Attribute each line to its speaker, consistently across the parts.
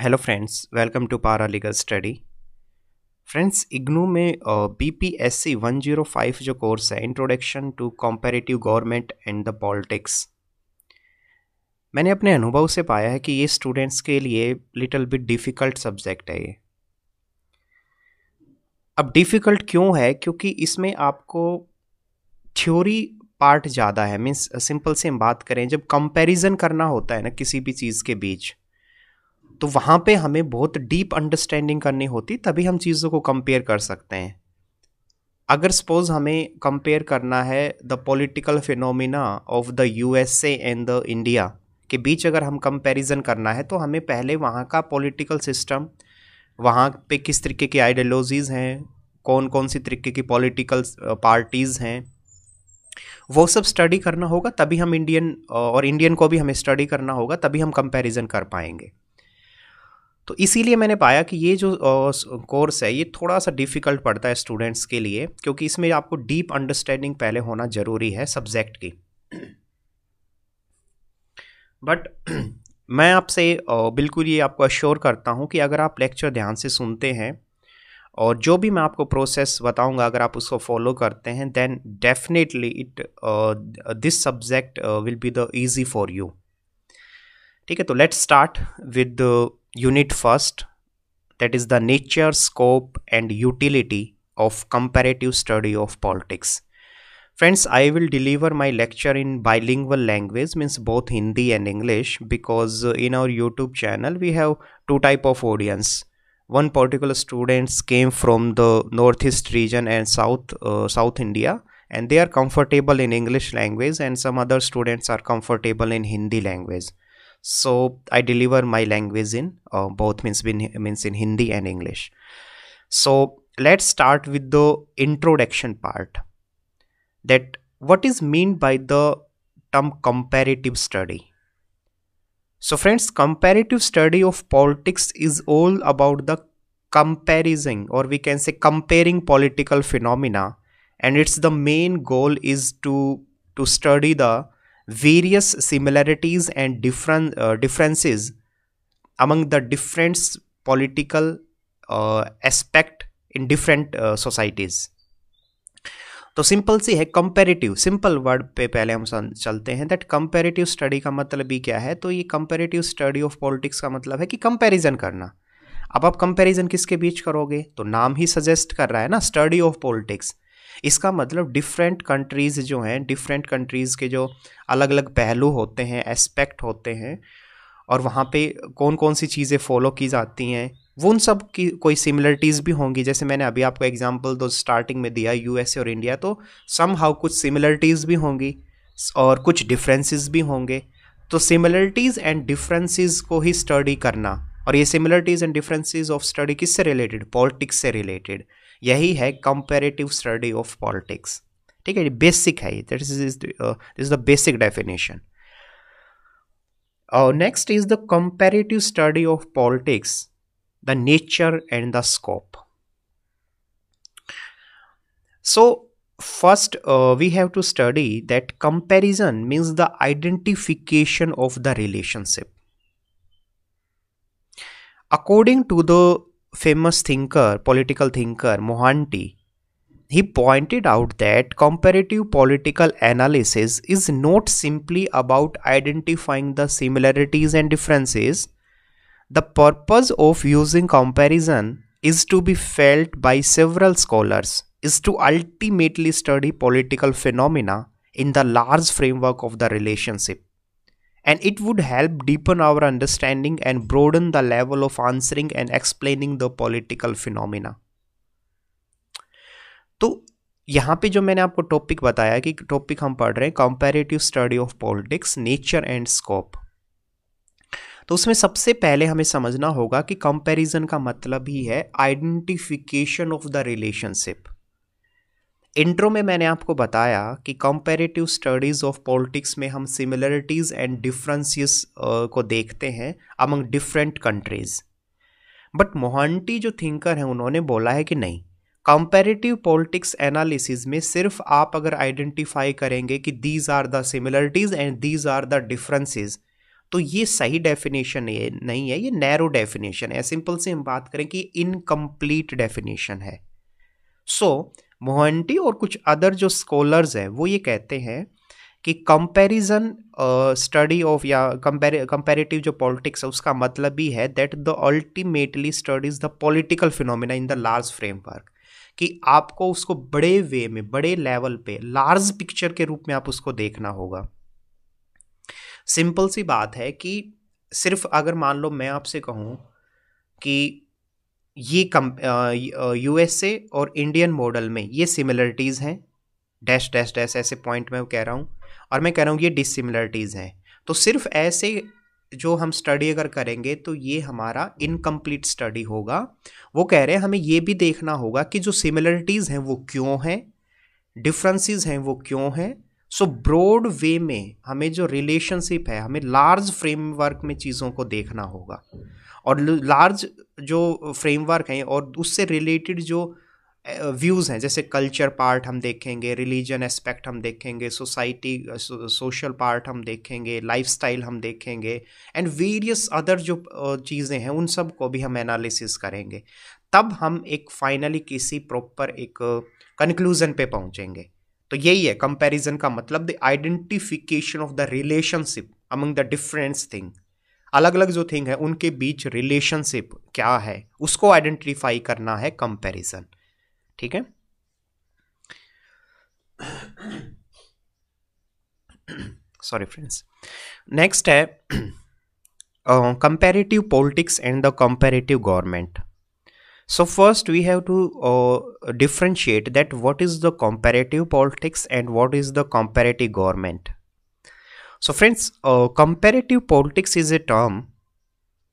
Speaker 1: Hello friends welcome to paralegal study friends IGNOU में B P S C one zero five जो course है introduction to comparative government and the politics मैंने अपने अनुभव से पाया है कि ये स्टूडेंट्स के लिए लिटल बिट डिफ़िकल्ट सब्जेक्ट है ये अब डिफ़िकल्ट क्यों है क्योंकि इसमें आपको थ्योरी पार्ट ज़्यादा है मीन्स सिंपल से हम बात करें जब कंपैरिजन करना होता है ना किसी भी चीज़ के बीच तो वहाँ पे हमें बहुत डीप अंडरस्टैंडिंग करनी होती तभी हम चीज़ों को कंपेयर कर सकते हैं अगर सपोज हमें कंपेयर करना है the political phenomena of the U S and the India के बीच अगर हम कंपैरिजन करना है तो हमें पहले वहाँ का पॉलिटिकल सिस्टम वहाँ पे किस तरीके की आइडियोलॉजीज़ हैं कौन कौन सी तरीके की पॉलिटिकल पार्टीज़ हैं वो सब स्टडी करना होगा तभी हम इंडियन और इंडियन को भी हमें स्टडी करना होगा तभी हम कंपैरिजन कर पाएंगे तो इसीलिए मैंने पाया कि ये जो कोर्स है ये थोड़ा सा डिफ़िकल्ट पड़ता है स्टूडेंट्स के लिए क्योंकि इसमें आपको डीप अंडरस्टैंडिंग पहले होना ज़रूरी है सब्जेक्ट की बट मैं आपसे बिल्कुल ये आपको अश्योर करता हूँ कि अगर आप लेक्चर ध्यान से सुनते हैं और जो भी मैं आपको प्रोसेस बताऊंगा अगर आप उसको फॉलो करते हैं then definitely it this subject will be the easy for you ठीक है तो let's start with Unit 1st that is the nature, scope and utility of comparative study of politics. Friends, I will deliver my lecture in bilingual language means both Hindi and English because in our YouTube channel we have two type of audience one particular students came from the northeast region and south uh, south india and they are comfortable in english language and some other students are comfortable in hindi language so i deliver my language in uh, both means in, means in hindi and english so let's start with the introduction part that what is meant by the term comparative study so friends comparative study of politics is all about the comparison or we can say comparing political phenomena and it's the main goal is to to study the various similarities and different uh, differences among the different political uh, aspect in different uh, societies तो simple सी है comparative simple word पे पहले हम चलते हैं that comparative study का मतलब भी क्या है तो ये कंपेरेटिव स्टडी ऑफ पॉलिटिक्स का मतलब है कि कंपैरिजन करना अब आप कंपैरिजन किसके बीच करोगे तो नाम ही सजेस्ट कर रहा है ना स्टडी ऑफ पॉलिटिक्स इसका मतलब डिफरेंट कंट्रीज़ जो हैं डिफरेंट कंट्रीज़ के जो अलग अलग पहलू होते हैं एस्पेक्ट होते हैं और वहाँ पे कौन कौन सी चीज़ें फॉलो की जाती हैं वो उन सब की कोई सिमिलरिटीज़ भी होंगी जैसे मैंने अभी आपको एग्जांपल दो स्टार्टिंग में दिया यूएसए और इंडिया तो सम हाउ कुछ सिमिलरिटीज़ भी होंगी और कुछ डिफरेंसेस भी होंगे तो सिमिलरिटीज़ एंड डिफरेंसेस को ही स्टडी करना और ये similarities and differences of study किससे रिलेटेड पॉलिटिक्स से रिलेटेड यही है कंपेरेटिव स्टडी ऑफ पॉलिटिक्स ठीक है बेसिक है this is this is the basic definition next is the comparative study of politics the nature and the scope so first uh, we have to study that comparison means the identification of the relationship according to the famous thinker, political thinker Mohanty, he pointed out that comparative political analysis is not simply about identifying the similarities and differences. The purpose of using comparison is to be felt by several scholars, is to ultimately study political phenomena in the large framework of the relationship. and it would help deepen our understanding and broaden the level of answering and explaining the political phenomena. तो यहाँ पे जो मैंने आपको topic बताया कि topic हम पढ़ रहे हैं comparative study of politics nature and scope तो उसमें सबसे पहले हमें समझना होगा कि कंपैरिजन का मतलब ही है identification of the relationship intro में मैंने आपको बताया कि कंपेरेटिव स्टडीज़ ऑफ पॉलिटिक्स में हम सिमिलरिटीज़ एंड डिफरेंसेस को देखते हैं among different countries but Mohanty जो थिंकर हैं उन्होंने बोला है कि नहीं कंपेरेटिव पॉलिटिक्स एनालिसिस में सिर्फ आप अगर आइडेंटिफाई करेंगे कि these are the similarities and these are the differences तो ये सही डेफिनेशन नहीं है ये नैरो डेफिनेशन है सिंपल से हम बात करें कि इनकम्प्लीट डेफिनेशन है सो so, मोहंटी और कुछ अदर जो स्कॉलर्स हैं वो ये कहते हैं कि कंपैरिजन स्टडी ऑफ या कंपेरेटिव जो पॉलिटिक्स है उसका मतलब ही है that the ultimately studies the political phenomena in the large framework कि आपको उसको बड़े वे में बड़े लेवल पे लार्ज पिक्चर के रूप में आप उसको देखना होगा सिंपल सी बात है कि सिर्फ अगर मान लो मैं आपसे कहूँ कि ये कम यूएसए और इंडियन मॉडल में ये सिमिलरिटीज़ हैं डैश डैश डैश ऐसे पॉइंट में कह रहा हूँ और मैं कह रहा हूँ ये डिसिमिलरिटीज़ हैं तो सिर्फ ऐसे जो हम स्टडी अगर करेंगे तो ये हमारा इनकम्प्लीट स्टडी होगा वो कह रहे हैं हमें ये भी देखना होगा कि जो सिमिलरिटीज़ हैं वो क्यों हैं डिफरेंसेस हैं वो क्यों हैं सो ब्रॉड वे में हमें जो रिलेशनशिप है हमें लार्ज फ्रेमवर्क में चीज़ों को देखना होगा और लार्ज जो फ्रेमवर्क हैं और उससे रिलेटेड जो व्यूज़ हैं जैसे कल्चर पार्ट हम देखेंगे रिलीजन एस्पेक्ट हम देखेंगे सोसाइटी सोशल पार्ट हम देखेंगे लाइफस्टाइल हम देखेंगे एंड वेरियस अदर जो चीज़ें हैं उन सब को भी हम एनालिसिस करेंगे तब हम एक फाइनली किसी प्रॉपर एक कंक्लूज़न पे पहुँचेंगे तो यही है कंपैरिजन का मतलब the identification of the relationship among the difference thing अलग अलग जो थिंग है उनके बीच रिलेशनशिप क्या है उसको आइडेंटिफाई करना है कंपैरिजन ठीक है सॉरी फ्रेंड्स नेक्स्ट है comparative politics and the comparative government so first we have to differentiate that what is the comparative politics and what is the comparative government So friends, uh, comparative politics is a term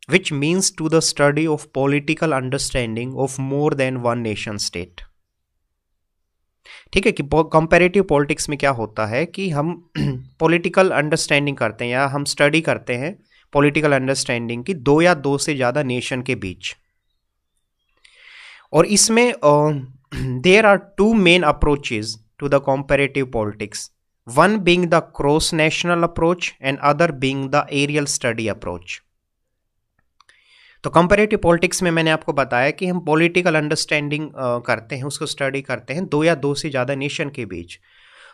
Speaker 1: which means to the study of political understanding of more than one nation state. ठीक है कि comparative politics में क्या होता है कि हम political understanding करते हैं या हम स्टडी करते हैं पॉलिटिकल अंडरस्टैंडिंग की दो या दो से ज़्यादा नेशन के बीच और इसमें there are two main approaches to the comparative politics one being the cross national approach and other being the aerial study approach तो कंपेरेटिव पॉलिटिक्स में मैंने आपको बताया कि हम पॉलिटिकल अंडरस्टैंडिंग करते हैं उसको स्टडी करते हैं दो या दो से ज़्यादा नेशन के बीच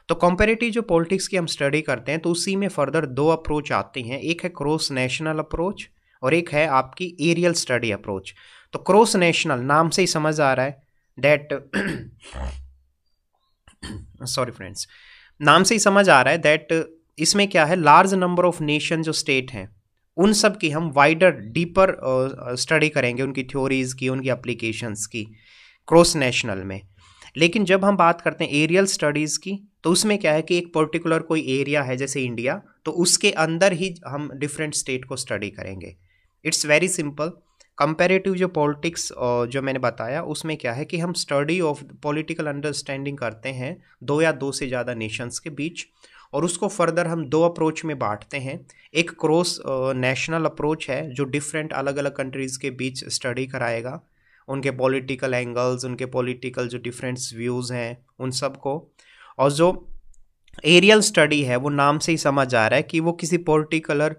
Speaker 1: तो कंपेरेटिव जो पॉलिटिक्स की हम स्टडी करते हैं तो उसी में फर्दर दो अप्रोच आती हैं एक है क्रॉस नेशनल अप्रोच और एक है आपकी एरियल स्टडी अप्रोच तो क्रॉस नेशनल नाम से ही समझ आ रहा है दैट सॉरी फ्रेंड्स नाम से ही समझ आ रहा है दैट इसमें क्या है लार्ज नंबर ऑफ नेशन जो स्टेट हैं उन सब की हम वाइडर डीपर स्टडी करेंगे उनकी थ्योरीज़ की उनकी अप्लीकेशंस की क्रॉस नेशनल में लेकिन जब हम बात करते हैं एरियल स्टडीज़ की तो उसमें क्या है कि एक पर्टिकुलर कोई एरिया है जैसे इंडिया तो उसके अंदर ही हम डिफरेंट स्टेट को स्टडी करेंगे इट्स वेरी सिंपल कंपेरेटिव जो पॉलिटिक्स जो मैंने बताया उसमें क्या है कि हम स्टडी ऑफ पॉलिटिकल अंडरस्टैंडिंग करते हैं दो या दो से ज़्यादा नेशंस के बीच और उसको फर्दर हम दो अप्रोच में बांटते हैं एक क्रॉस नेशनल अप्रोच है जो डिफरेंट अलग अलग कंट्रीज़ के बीच स्टडी कराएगा उनके पॉलिटिकल एंगल्स उनके पॉलिटिकल जो डिफरेंट्स व्यूज़ हैं उन सबको और जो एरियल स्टडी है वो नाम से ही समझ आ रहा है कि वो किसी पर्टिकुलर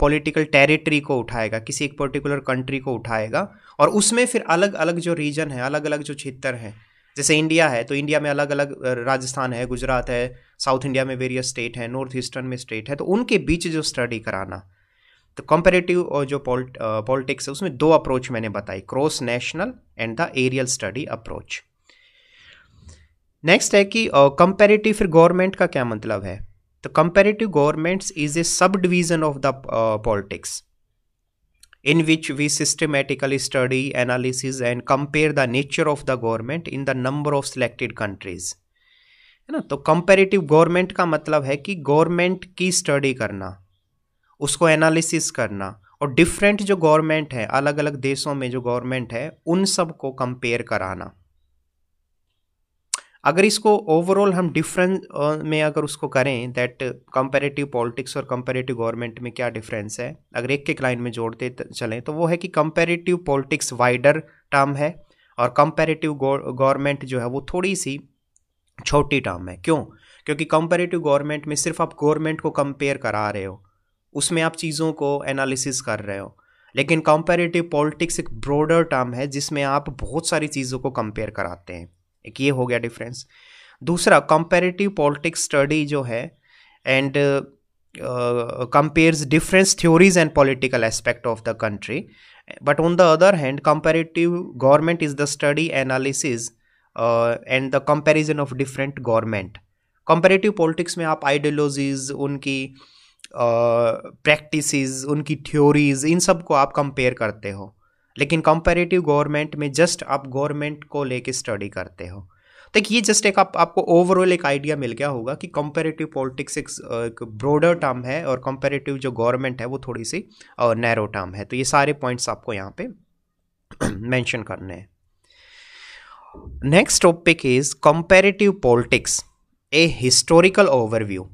Speaker 1: पॉलिटिकल टेरिटरी को उठाएगा किसी एक पर्टिकुलर कंट्री को उठाएगा और उसमें फिर अलग अलग जो रीजन है अलग अलग जो क्षेत्र हैं जैसे इंडिया है तो इंडिया में अलग अलग राजस्थान है गुजरात है साउथ इंडिया में वेरियस स्टेट है नॉर्थ ईस्टर्न में स्टेट है तो उनके बीच जो स्टडी कराना तो कंपेरेटिव जो पॉलिटिक्स है उसमें दो अप्रोच मैंने बताई cross national and the aerial study approach next है कि कंपेरेटिव फिर गवर्नमेंट का क्या मतलब है the comparative governments is a subdivision of the uh, politics in which we systematically study, analysis, and compare the nature of the government in the number of selected countries. है ना तो comparative government का मतलब है कि government की study करना उसको एनालिसिस करना और डिफरेंट जो गवर्नमेंट है अलग अलग देशों में जो गवर्नमेंट है उन सब को कंपेयर कराना अगर इसको ओवरऑल हम डिफरेंस में अगर उसको करें दैट कंपेरेटिव पॉलिटिक्स और कंपेरेटिव गवर्नमेंट में क्या डिफरेंस है अगर एक एक लाइन में जोड़ते चलें तो वो है कि कंपेरेटिव पॉलिटिक्स वाइडर टर्म है और कंपेरेटिव गवर्नमेंट जो है वो थोड़ी सी छोटी टर्म है क्यों क्योंकि कंपेरेटिव गवर्नमेंट में सिर्फ आप गवर्नमेंट को कंपेयर करा रहे हो उसमें आप चीज़ों को एनालिसिस कर रहे हो लेकिन कंपेरेटिव पॉलिटिक्स एक ब्रॉडर टर्म है जिसमें आप बहुत सारी चीज़ों को कंपेयर कराते हैं एक ये हो गया डिफरेंस दूसरा कंपेरेटिव पॉलिटिक्स स्टडी जो है and compares difference theories and political aspect of the country but on the other hand comparative government is the study analysis and the comparison of different government comparative politics में आप ideologies उनकी practice uh, उनकी theories इन सब को आप compare करते हो लेकिन कंपेरेटिव गवर्नमेंट में जस्ट आप गवर्नमेंट को लेके स्टडी करते हो देखिए तो जस्ट एक आप आपको ओवरऑल एक आइडिया मिल गया होगा कि कंपेरेटिव पॉलिटिक्स एक, एक ब्रॉडर टर्म है और कंपेरेटिव जो गवर्नमेंट है वो थोड़ी सी नैरो टर्म है तो ये सारे पॉइंट्स आपको यहाँ पे मेंशन करने हैं next topic is comparative politics a historical overview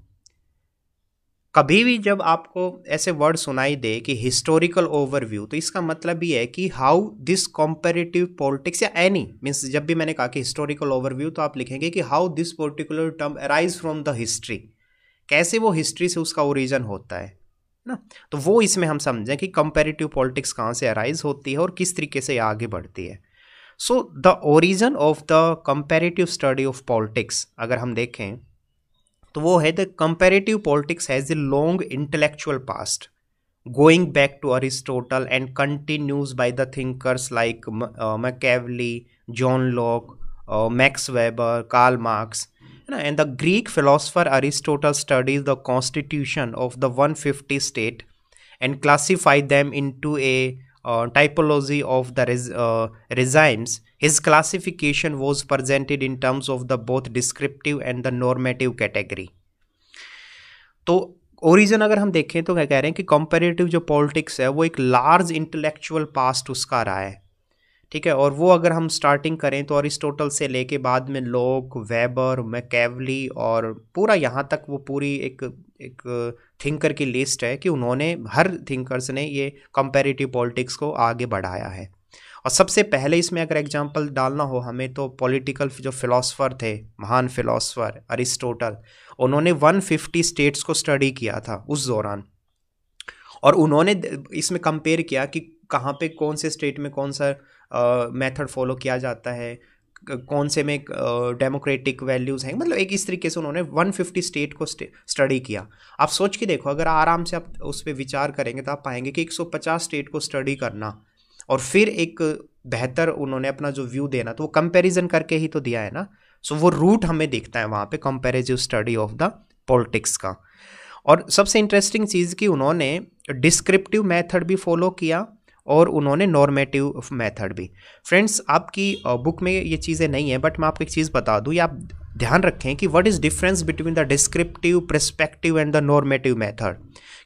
Speaker 1: कभी भी जब आपको ऐसे वर्ड सुनाई दे कि हिस्टोरिकल ओवरव्यू तो इसका मतलब ये है कि हाउ दिस कॉम्पेरेटिव पॉलिटिक्स या एनी मीन्स जब भी मैंने कहा कि हिस्टोरिकल ओवरव्यू तो आप लिखेंगे कि how this particular term arise from the history कैसे वो हिस्ट्री से उसका ओरिजन होता है ना तो वो इसमें हम समझें कि कंपेरेटिव पॉलिटिक्स कहाँ से अराइज होती है और किस तरीके से आगे बढ़ती है so the origin of the comparative study of politics अगर हम देखें तो वो है the comparative politics has a long intellectual past going back to Aristotle and continues by the thinkers like Machiavelli John Locke Max Weber Karl Marx है ना and the Greek philosopher Aristotle studies the constitution of the one fifty state and classify them into a uh, typology of the res, uh, regimes His classification was presented in terms of the both descriptive and the normative category. तो origin अगर हम देखें तो क्या कह रहे हैं कि कॉम्पेरेटिव जो पॉलिटिक्स है वो एक लार्ज इंटेलेक्चुअल पास्ट उसका रहा है ठीक है और वो अगर हम स्टार्टिंग करें तो अरिस्टोटल से लेके बाद में लोक वेबर मैकेवली और पूरा यहाँ तक वो पूरी एक एक थिंकर की लिस्ट है कि उन्होंने हर थिंकर्स ने ये कंपेरेटिव पॉलिटिक्स को आगे बढ़ाया है और सबसे पहले इसमें अगर एग्जाम्पल डालना हो हमें तो पॉलिटिकल जो फिलासफ़र थे महान फिलासफ़र अरिस्टोटल उन्होंने 150 स्टेट्स को स्टडी किया था उस दौरान और उन्होंने इसमें कंपेयर किया कि कहाँ पे कौन से स्टेट में कौन सा मेथड फॉलो किया जाता है कौन से में डेमोक्रेटिक वैल्यूज़ हैं मतलब एक इस तरीके से उन्होंने 150 स्टेट को स्टडी किया आप सोच के देखो अगर आराम से आप उस पर विचार करेंगे तो आप पाएंगे कि 150 स्टेट को स्टडी करना और फिर एक बेहतर उन्होंने अपना जो व्यू देना तो वो कंपैरिजन करके ही तो दिया है ना सो वो रूट हमें देखता है वहाँ पे comparative study of the politics का और सबसे इंटरेस्टिंग चीज़ की उन्होंने डिस्क्रिप्टिव मेथड भी फॉलो किया और उन्होंने नॉर्मेटिव मेथड भी फ्रेंड्स आपकी बुक में ये चीज़ें नहीं है बट मैं आपको एक चीज़ बता दूँ या आप ध्यान रखें कि what is difference between the descriptive perspective and the normative method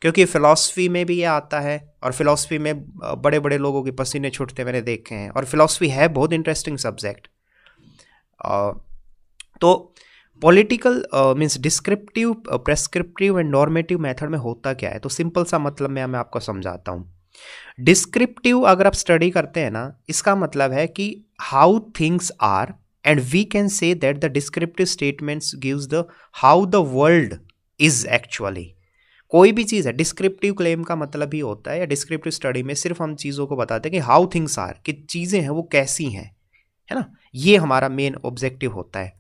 Speaker 1: क्योंकि फ़िलासफ़ी में भी ये आता है और फ़िलासफ़ी में बड़े बड़े लोगों के पसीने छूटते मैंने देखे हैं और फ़िलासफ़ी है बहुत इंटरेस्टिंग सब्जेक्ट तो political means descriptive prescriptive and normative method में होता क्या है तो सिंपल सा मतलब मैं मैं आपको समझाता हूँ डिस्क्रिप्टिव अगर आप स्टडी करते हैं ना इसका मतलब है कि how things are and we can say that the descriptive statements gives the how the world is actually कोई भी चीज़ है डिस्क्रिप्टिव क्लेम का मतलब ही होता है या डिस्क्रिप्टिव स्टडी में सिर्फ हम चीज़ों को बताते हैं कि हाउ थिंग्स आर कि चीज़ें हैं वो कैसी हैं है ना ये हमारा मेन ऑब्जेक्टिव होता है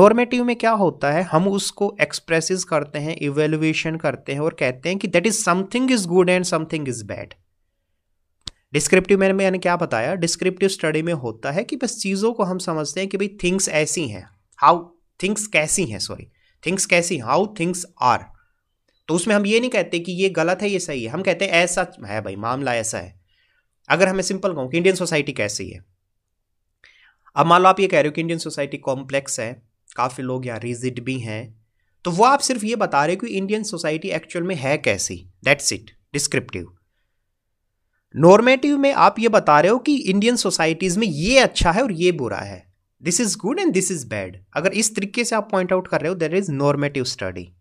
Speaker 1: नॉर्मेटिव में क्या होता है हम उसको एक्सप्रेसिस करते हैं इवेल्युएशन करते हैं और कहते हैं कि that is something is good and something is bad descriptive में मैंने क्या बताया डिस्क्रिप्टिव स्टडी में होता है कि बस चीज़ों को हम समझते हैं कि भाई थिंग्स ऐसी हैं हाउ थिंग्स कैसी हैं सॉरी थिंग्स कैसी हाउ थिंग्स आर तो उसमें हम ये नहीं कहते कि ये गलत है ये सही है हम कहते हैं ऐसा है भाई मामला ऐसा है अगर हमें सिंपल कहूँ कि इंडियन सोसाइटी कैसी है अब मान लो आप ये कह रहे हो कि इंडियन सोसाइटी कॉम्प्लेक्स है काफ़ी लोग यहाँ रिजिड भी हैं तो वो आप सिर्फ ये बता रहे हो कि इंडियन सोसाइटी एक्चुअल में है कैसी दैट्स इट डिस्क्रिप्टिव नॉर्मेटिव में आप ये बता रहे हो कि इंडियन सोसाइटीज़ में ये अच्छा है और ये बुरा है this is good and this is bad अगर इस तरीके से आप पॉइंट आउट कर रहे हो देर इज़ नॉर्मेटिव स्टडी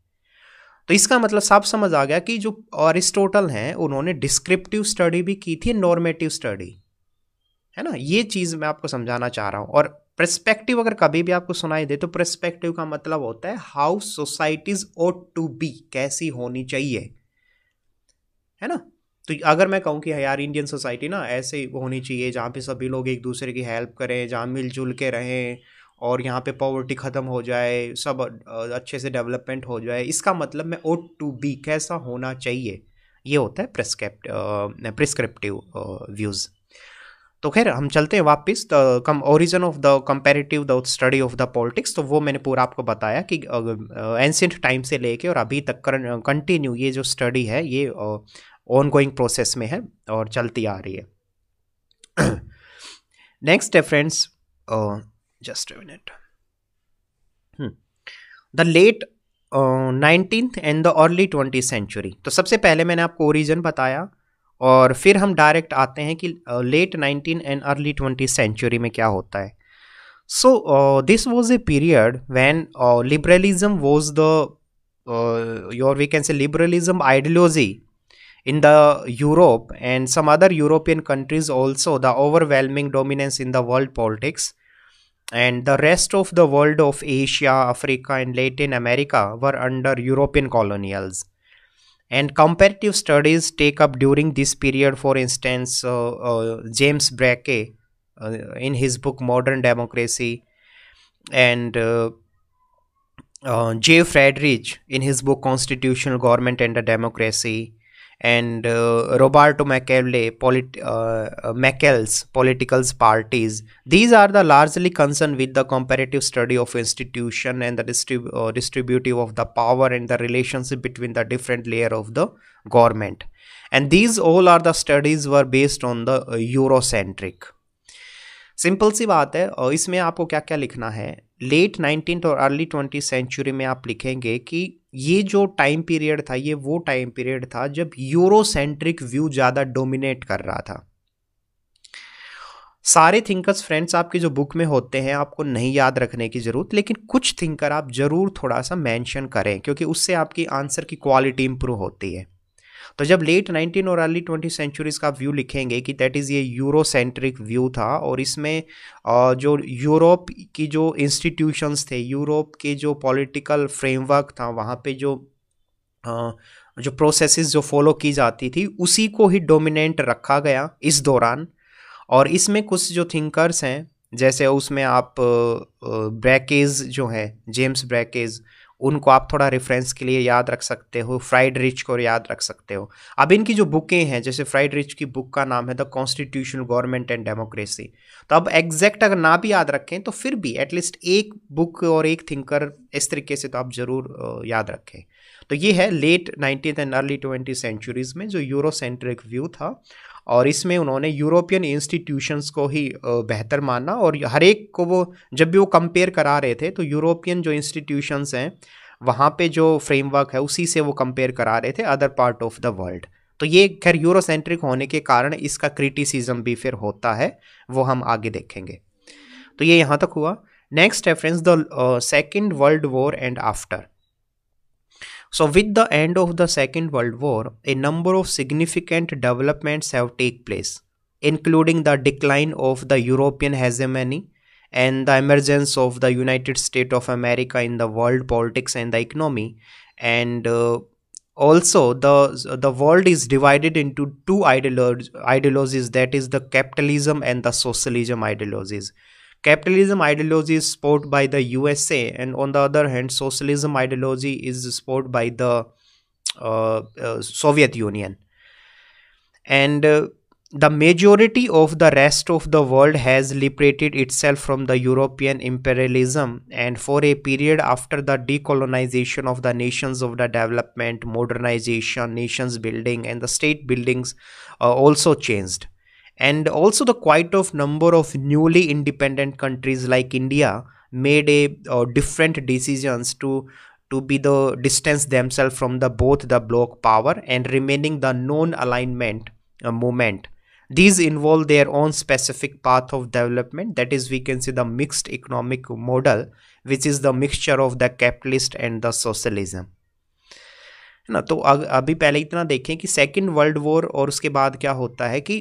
Speaker 1: तो इसका मतलब साफ समझ आ गया कि जो ऑरिस्टोटल हैं उन्होंने डिस्क्रिप्टिव स्टडी भी की थी नॉर्मेटिव स्टडी है ना ये चीज़ मैं आपको समझाना चाह रहा हूँ और प्रस्पेक्टिव अगर कभी भी आपको सुनाई दे तो प्रस्पेक्टिव का मतलब होता है how societies ought to be कैसी होनी चाहिए है ना तो अगर मैं कहूँ कि हाँ यार इंडियन सोसाइटी ना ऐसे होनी चाहिए जहाँ पे सभी लोग एक दूसरे की हेल्प करें जहाँ मिलजुल के रहें और यहाँ पे पॉवर्टी ख़त्म हो जाए सब अच्छे से डेवलपमेंट हो जाए इसका मतलब मैं ओ टू बी कैसा होना चाहिए ये होता है प्रिस्क्रिप्ट प्रिस्क्रिप्टिव व्यूज़ तो खैर हम चलते हैं वापस come origin of the comparative the study of the politics तो वो मैंने पूरा आपको बताया कि एंशेंट टाइम से लेके और अभी तक कंटिन्यू ये जो स्टडी है ये ऑन गोइंग प्रोसेस में है और चलती आ रही है नेक्स्ट है friends just a minute the late nineteenth and the early twenty century तो सबसे पहले मैंने आपको ओरिजन बताया और फिर हम डायरेक्ट आते हैं कि late nineteen and early twenty century में क्या होता है so this was a period when liberalism was the your we can say liberalism ideology in the Europe and some other European countries also the overwhelming dominance in the world politics and the rest of the world of Asia, Africa, and Latin America were under European colonials. And comparative studies take up during this period, for instance, uh, uh, James Bracke uh, in his book Modern Democracy, and uh, uh, J. Friedrich in his book Constitutional Government and the Democracy, and uh, Roberto Macaulay, polit- uh, Mackel's political parties. These are the largely concerned with the comparative study of institution and the distrib- uh, distributive of the power and the relationship between the different layer of the government. And these all are the studies were based on the uh, Eurocentric. Simple सी बात है और इसमें आपको क्या क्या लिखना है लेट नाइनटीन और अर्ली ट्वेंटी सेंचुरी में आप लिखेंगे कि ये जो टाइम पीरियड था ये वो टाइम पीरियड था जब यूरोसेंट्रिक व्यू ज़्यादा डोमिनेट कर रहा था सारे थिंकर्स फ्रेंड्स आपके जो बुक में होते हैं आपको नहीं याद रखने की ज़रूरत लेकिन कुछ थिंकर आप ज़रूर थोड़ा सा मेंशन करें क्योंकि उससे आपकी आंसर की क्वालिटी इम्प्रूव होती है तो जब लेट नाइनटीन और अर्ली ट्वेंटी सेंचुरीज का व्यू लिखेंगे कि दैट इज़ ये यूरो सेंट्रिक व्यू था और इसमें जो यूरोप की जो इंस्टीट्यूशंस थे यूरोप के जो पॉलिटिकल फ्रेमवर्क था वहाँ पे जो जो प्रोसेसेस जो फॉलो की जाती थी उसी को ही डोमिनेंट रखा गया इस दौरान और इसमें कुछ जो थिंकर्स हैं जैसे उसमें आप ब्रैकेज जो हैं जेम्स ब्रैकेज उनको आप थोड़ा रेफरेंस के लिए याद रख सकते हो फ्राइड रिच को याद रख सकते हो अब इनकी जो बुकें हैं जैसे फ्राइड रिच की बुक का नाम है the constitutional government and democracy तो अब एग्जैक्ट अगर ना भी याद रखें तो फिर भी एटलीस्ट एक बुक और एक थिंकर इस तरीके से तो आप ज़रूर याद रखें तो ये है late nineteen and early twenty centuries में जो यूरोसेंट्रिक व्यू था और इसमें उन्होंने यूरोपियन इंस्टीट्यूशंस को ही बेहतर माना और हर एक को वो जब भी वो कंपेयर करा रहे थे तो यूरोपियन जो इंस्टीट्यूशंस हैं वहाँ पे जो फ्रेमवर्क है उसी से वो कंपेयर करा रहे थे other part of the world तो ये खैर यूरोसेंट्रिक होने के कारण इसका क्रिटिसिज्म भी फिर होता है वो हम आगे देखेंगे तो ये यहाँ तक हुआ नेक्स्ट है friends the second world war and after So with the end of the Second World War, a number of significant developments have taken place, including the decline of the European hegemony and the emergence of the United States of America in the world politics and the economy and uh, also the the world is divided into two ideologies that is the capitalism and the socialism ideologies Capitalism ideology is supported by the USA, and on the other hand, socialism ideology is supported by the uh, uh, Soviet Union. And uh, the majority of the rest of the world has liberated itself from the European imperialism, and for a period after the decolonization of the nations of the development, modernization, nations building, and the state buildings uh, also changed and also the quite of number of newly independent countries like india made a uh, different decisions to to be the distance themselves from the both the bloc power and remaining the non alignment uh, movement these involve their own specific path of development that is we can see the mixed economic model which is the mixture of the capitalist and the socialism ना तो अभी पहले इतना देखें कि second world war और उसके बाद क्या होता है कि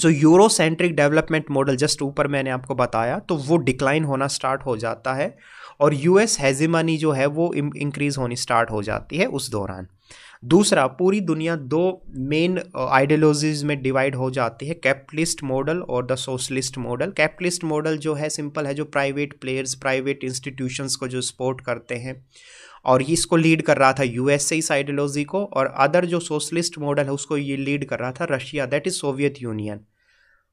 Speaker 1: जो eurocentric development model just ऊपर मैंने आपको बताया तो वो डिक्लाइन होना स्टार्ट हो जाता है और यूएस हैजिमानी जो है वो इंक्रीज होनी स्टार्ट हो जाती है उस दौरान दूसरा पूरी दुनिया दो मेन आइडियोलॉजीज uh, में डिवाइड हो जाती है कैपिटलिस्ट मॉडल और the socialist model capitalist model जो है सिंपल है जो प्राइवेट प्लेयर्स प्राइवेट इंस्टीट्यूशंस को जो सपोर्ट करते हैं और ये इसको लीड कर रहा था यूएसए इस आइडियोलॉजी को और अदर जो सोशलिस्ट मॉडल है उसको ये लीड कर रहा था Russia that is Soviet Union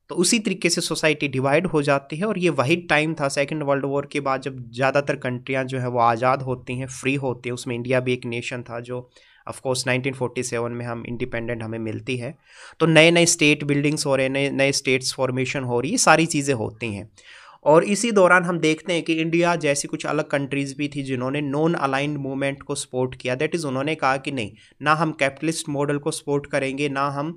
Speaker 1: तो उसी तरीके से सोसाइटी डिवाइड हो जाती है और ये वही टाइम था सेकेंड वर्ल्ड वॉर के बाद जब ज़्यादातर कंट्रियाँ जो है वो आज़ाद होती हैं फ्री होती हैं उसमें इंडिया भी एक नेशन था जो ऑफकोर्स 1947 में हम इंडिपेंडेंट हमें मिलती है तो नए नए स्टेट बिल्डिंग्स हो रहे हैं नए नए स्टेट्स फॉर्मेशन हो रही है सारी चीज़ें होती हैं और इसी दौरान हम देखते हैं कि इंडिया जैसी कुछ अलग कंट्रीज़ भी थी जिन्होंने नॉन अलाइंड मूवमेंट को सपोर्ट किया दैट इज़ उन्होंने कहा कि नहीं ना हम कैपिटलिस्ट मॉडल को सपोर्ट करेंगे ना हम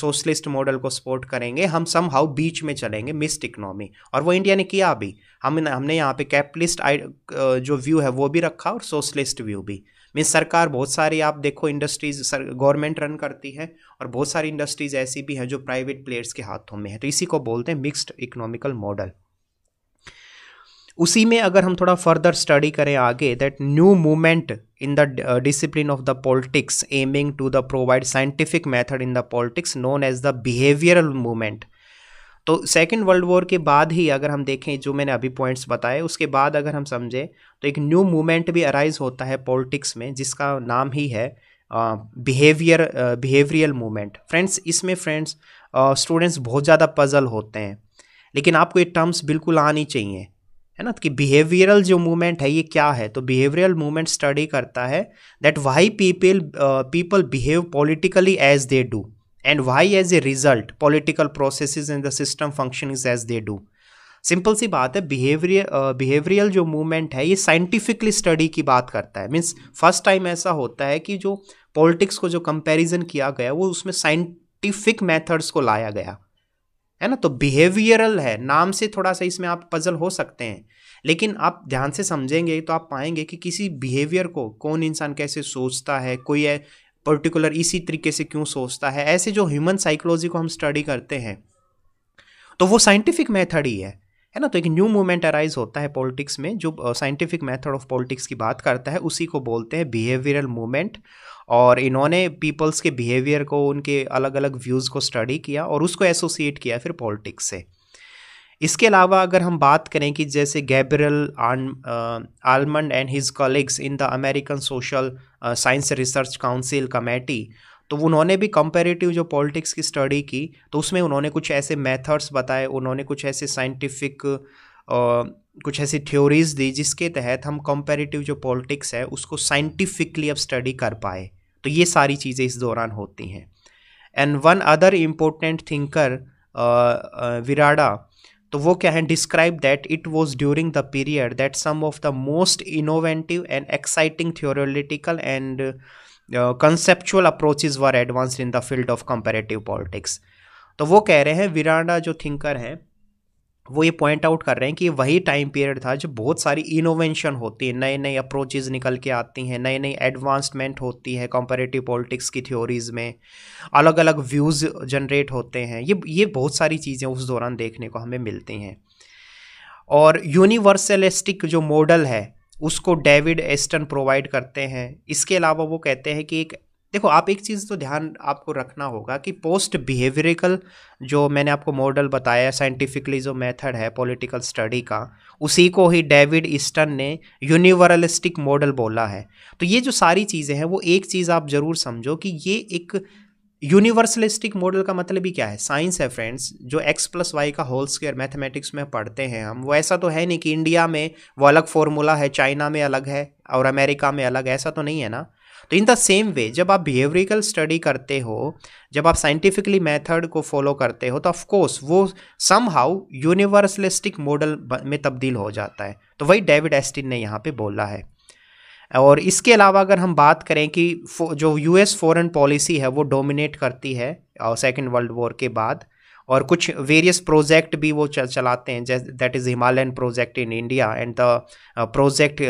Speaker 1: सोशलिस्ट मॉडल को सपोर्ट करेंगे हम सम हाउ बीच में चलेंगे मिस्ड इकनॉमी और वो इंडिया ने किया अभी हम हमने यहाँ पे कैपिटलिस्ट जो व्यू है वो भी रखा और सोशलिस्ट व्यू भी मीन सरकार बहुत सारी आप देखो इंडस्ट्रीज गवर्नमेंट रन करती है और बहुत सारी इंडस्ट्रीज ऐसी भी हैं जो प्राइवेट प्लेयर्स के हाथों में है तो इसी को बोलते हैं मिक्स्ड इकोनॉमिकल मॉडल उसी में अगर हम थोड़ा फर्दर स्टडी करें आगे that new movement in the discipline of the politics aiming to the provide scientific method in the politics known as the behavioural movement तो सेकेंड वर्ल्ड वॉर के बाद ही अगर हम देखें जो मैंने अभी पॉइंट्स बताए उसके बाद अगर हम समझें तो एक न्यू मूवमेंट भी अराइज होता है पॉलिटिक्स में जिसका नाम ही है बिहेवियर बिहेवियरल मूवमेंट फ्रेंड्स इसमें फ्रेंड्स स्टूडेंट्स uh, बहुत ज़्यादा पजल होते हैं लेकिन आपको ये टर्म्स बिल्कुल आनी चाहिए है ना तो कि बिहेवियरल जो मूवमेंट है ये क्या है तो बिहेवियरल मूवमेंट स्टडी करता है that why people people behave politically as they do and why as a result political process in the system function as they do simple सी बात है बिहेवियर बिहेवियरल uh, जो मूवमेंट है ये scientifically study की बात करता है मीन्स फर्स्ट टाइम ऐसा होता है कि जो पॉलिटिक्स को जो कंपेरिजन किया गया वो उसमें साइंटिफिक मैथड्स को लाया गया है ना तो बिहेवियरल है नाम से थोड़ा सा इसमें आप पजल हो सकते हैं लेकिन आप ध्यान से समझेंगे तो आप पाएंगे कि किसी बिहेवियर को कौन इंसान कैसे सोचता है कोई है पर्टिकुलर इसी तरीके से क्यों सोचता है ऐसे जो ह्यूमन साइकोलॉजी को हम स्टडी करते हैं तो वो साइंटिफिक मेथड ही है है ना तो एक न्यू मूवमेंट अराइज होता है पॉलिटिक्स में जो साइंटिफिक मेथड ऑफ पॉलिटिक्स की बात करता है उसी को बोलते हैं बिहेवियरल मूवमेंट और इन्होंने पीपल्स के बिहेवियर को उनके अलग अलग व्यूज़ को स्टडी किया और उसको एसोसिएट किया फिर पॉलिटिक्स से इसके अलावा अगर हम बात करें कि जैसे Gabriel Almond and his colleagues in the American Social Science Research Council committee तो उन्होंने भी कंपेरेटिव जो पॉलिटिक्स की स्टडी की तो उसमें उन्होंने कुछ ऐसे मेथड्स बताए उन्होंने कुछ ऐसे साइंटिफिक कुछ ऐसी थ्योरीज दी जिसके तहत हम कंपेरेटिव जो पॉलिटिक्स है उसको साइंटिफिकली अब स्टडी कर पाए तो ये सारी चीज़ें इस दौरान होती हैं and one other important thinker Wiarda तो वो क्या है describe that it was during the period that some of the most innovative and exciting theoretical and conceptual approaches were advance in the field of comparative politics तो वो कह रहे हैं विराडा जो थिंकर हैं वो ये पॉइंट आउट कर रहे हैं कि वही टाइम पीरियड था जब बहुत सारी इनोवेशन होती है नए नए अप्रोचेज निकल के आती हैं नए नए एडवांसमेंट होती है कॉम्पेरेटिव पॉलिटिक्स की थ्योरीज में अलग अलग व्यूज़ जनरेट होते हैं ये ये बहुत सारी चीज़ें उस दौरान देखने को हमें मिलती हैं और यूनिवर्सलिस्टिक जो मॉडल है उसको डेविड एस्टन प्रोवाइड करते हैं इसके अलावा वो कहते हैं कि एक देखो आप एक चीज़ तो ध्यान आपको रखना होगा कि पोस्ट बिहेवियरिकल जो मैंने आपको मॉडल बताया साइंटिफिकली जो मेथड है पॉलिटिकल स्टडी का उसी को ही डेविड ईस्टन ने यूनिवर्लिस्टिक मॉडल बोला है तो ये जो सारी चीज़ें हैं वो एक चीज़ आप ज़रूर समझो कि ये एक यूनिवर्सलिस्टिक मॉडल का मतलब ही क्या है साइंस है फ्रेंड्स जो एक्स प्लस वाई का होल स्केयर मैथमेटिक्स में पढ़ते हैं हम वो ऐसा तो है नहीं कि इंडिया में वो अलग फॉर्मूला है चाइना में अलग है और अमेरिका में अलग ऐसा तो नहीं है ना तो इन द सेम वे जब आप बिहेवियरिकल स्टडी करते हो जब आप साइंटिफिकली मेथड को फॉलो करते हो तो ऑफकोर्स वो सम हाउ यूनिवर्सलिस्टिक मॉडल में तब्दील हो जाता है तो वही डेविड एस्टिन ने यहाँ पे बोला है और इसके अलावा अगर हम बात करें कि जो यूएस फॉरेन पॉलिसी है वो डोमिनेट करती है सेकेंड वर्ल्ड वॉर के बाद और कुछ वेरियस प्रोजेक्ट भी वो चलाते हैं जैसे that is Himalayan project in India and the Project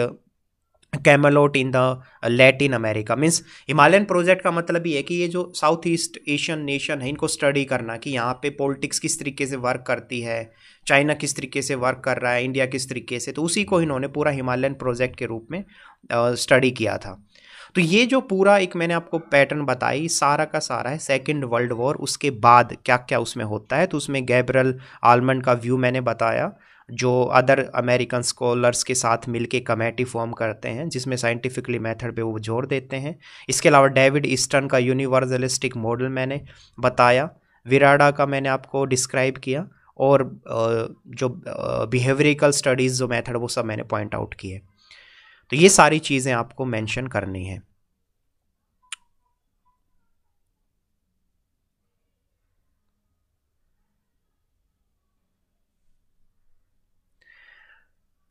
Speaker 1: Camelot in the Latin America means Himalayan project का मतलब ये है कि ये जो साउथ ईस्ट एशियन नेशन है इनको स्टडी करना कि यहाँ पे पॉलिटिक्स किस तरीके से वर्क करती है चाइना किस तरीके से वर्क कर रहा है इंडिया किस तरीके से तो उसी को इन्होंने पूरा हिमालयन प्रोजेक्ट के रूप में स्टडी uh, किया था तो ये जो पूरा एक मैंने आपको पैटर्न बताई सारा का सारा है सेकेंड वर्ल्ड वॉर उसके बाद क्या क्या उसमें होता है तो उसमें गैब्रल आलमंड का व्यू मैंने बताया जो अदर अमेरिकन स्कॉलर्स के साथ मिलके कमेटी फॉर्म करते हैं जिसमें साइंटिफिकली मेथड पे वो जोर देते हैं इसके अलावा डेविड ईस्टर्न का यूनिवर्सलिस्टिक मॉडल मैंने बताया विराडा का मैंने आपको डिस्क्राइब किया और जो बिहेवियरिकल स्टडीज़ जो मेथड वो सब मैंने पॉइंट आउट किए तो ये सारी चीज़ें आपको मेंशन करनी है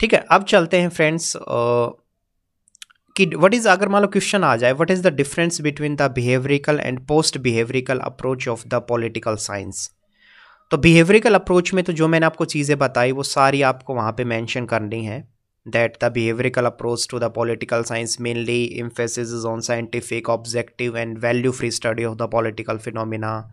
Speaker 1: ठीक है अब चलते हैं फ्रेंड्स कि व्हाट इज़ अगर मान लो क्वेश्चन आ जाए what is the difference between the behavioural and post behavioural approach of the political science तो बिहेवरिकल अप्रोच में तो जो मैंने आपको चीज़ें बताई वो सारी आपको वहाँ पे मेंशन करनी है that the behavioral approach to the political science mainly emphasizes on scientific objective and value free study of the political phenomena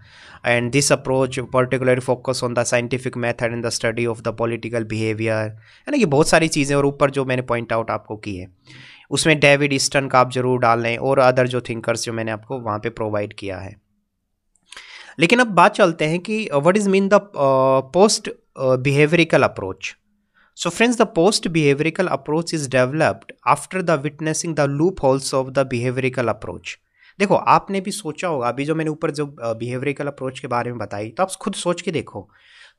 Speaker 1: and this approach particularly focus on the scientific method in the study of the political behavior है ना ये बहुत सारी चीज़ें और ऊपर जो मैंने पॉइंट आउट आपको की है उसमें डेविड ईस्टन का आप जरूर डाल लें और अदर जो थिंकर्स जो मैंने आपको वहाँ पे प्रोवाइड किया है लेकिन अब बात चलते हैं कि what is mean the post behavioural approach So friends, the post-behavioral approach is developed after the witnessing the loopholes of the behavioral approach. देखो आपने भी सोचा होगा अभी जो मैंने ऊपर जो बिहेवियरिकल अप्रोच के बारे में बताई तो आप खुद सोच के देखो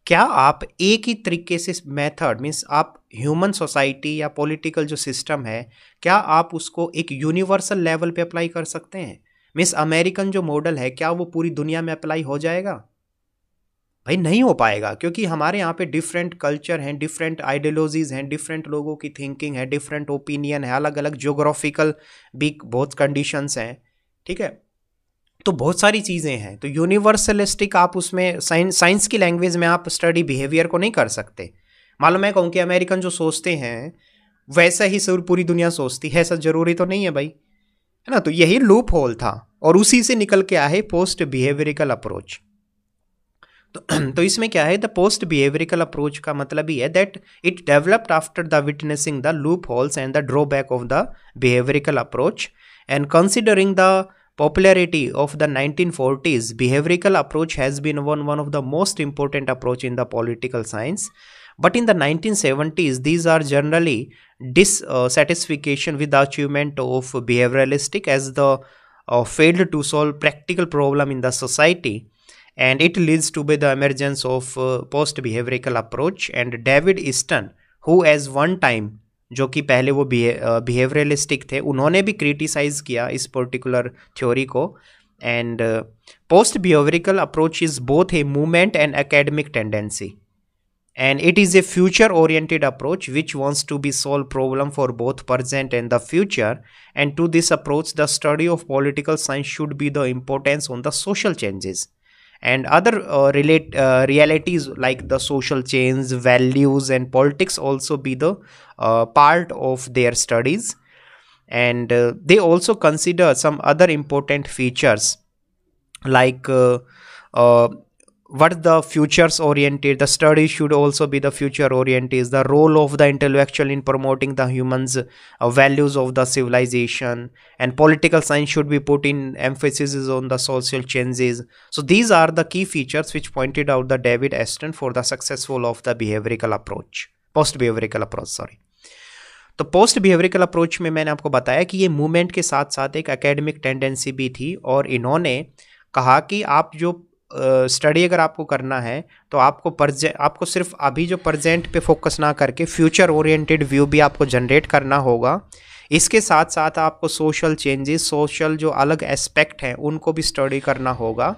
Speaker 1: क्या आप एक ही तरीके से मेथड मीन्स आप ह्यूमन सोसाइटी या पॉलिटिकल जो सिस्टम है क्या आप उसको एक यूनिवर्सल लेवल पे अप्लाई कर सकते हैं मीन्स अमेरिकन जो मॉडल है क्या वो पूरी दुनिया में अप्लाई हो जाएगा भाई नहीं हो पाएगा क्योंकि हमारे यहाँ पे डिफरेंट कल्चर हैं डिफरेंट आइडियोलॉजीज़ हैं डिफरेंट लोगों की थिंकिंग है डिफरेंट ओपिनियन है अलग अलग जोग्राफिकल भी बहुत कंडीशंस हैं ठीक है तो बहुत सारी चीज़ें हैं तो यूनिवर्सलिस्टिक आप उसमें साइंस साइंस की लैंग्वेज में आप स्टडी बिहेवियर को नहीं कर सकते मालूम है कहूँ कि अमेरिकन जो सोचते हैं वैसा ही सर पूरी दुनिया सोचती है ऐसा ज़रूरी तो नहीं है भाई है ना तो यही लूप होल था और उसी से निकल के आए पोस्ट बिहेवियरिकल अप्रोच तो, तो इसमें क्या है द पोस्ट बिहेवियरिकल अप्रोच का मतलब ही है that it developed after the witnessing the loopholes and the drawback of the behavioural approach and considering the popularity of the nineteen forties behavioural approach has been one one of the most important approach in the political science but in the nineteen seventies these are generally dissatisfaction with the achievement of behaviouralistic as the failed to solve practical problem in the society and it leads to be the emergence of post behavioral approach and David Easton who as one time जो कि पहले वो बिहेवियरलिस्टिक थे उन्होंने भी criticise किया इस particular theory को and post behavioural approach is both a movement and academic tendency and it is a future oriented approach which wants to be solve problem for both present and the future and to this approach the study of political science should be the importance on the social changes and other uh, relate uh, realities like the social chains values and politics also be the uh, part of their studies and uh, they also consider some other important features like uh, uh, what the futures oriented the study should also be the future oriented is the role of the intellectual in promoting the humans uh, values of the civilization and political science should be put in emphasis on the social changes so these are the key features which pointed out the david aston for the successful of the behavioral approach post behavioral approach sorry तो post behavioural approach में मैंने आपको बताया कि ये movement के साथ साथ एक एकेडमिक टेंडेंसी भी थी और इन्होंने कहा कि आप जो स्टडी अगर आपको करना है तो आपको प्रजे आपको सिर्फ अभी जो प्रजेंट पे फोकस ना करके फ्यूचर ओरिएंटेड व्यू भी आपको जनरेट करना होगा इसके साथ साथ आपको सोशल चेंजेस सोशल जो अलग एस्पेक्ट हैं उनको भी स्टडी करना होगा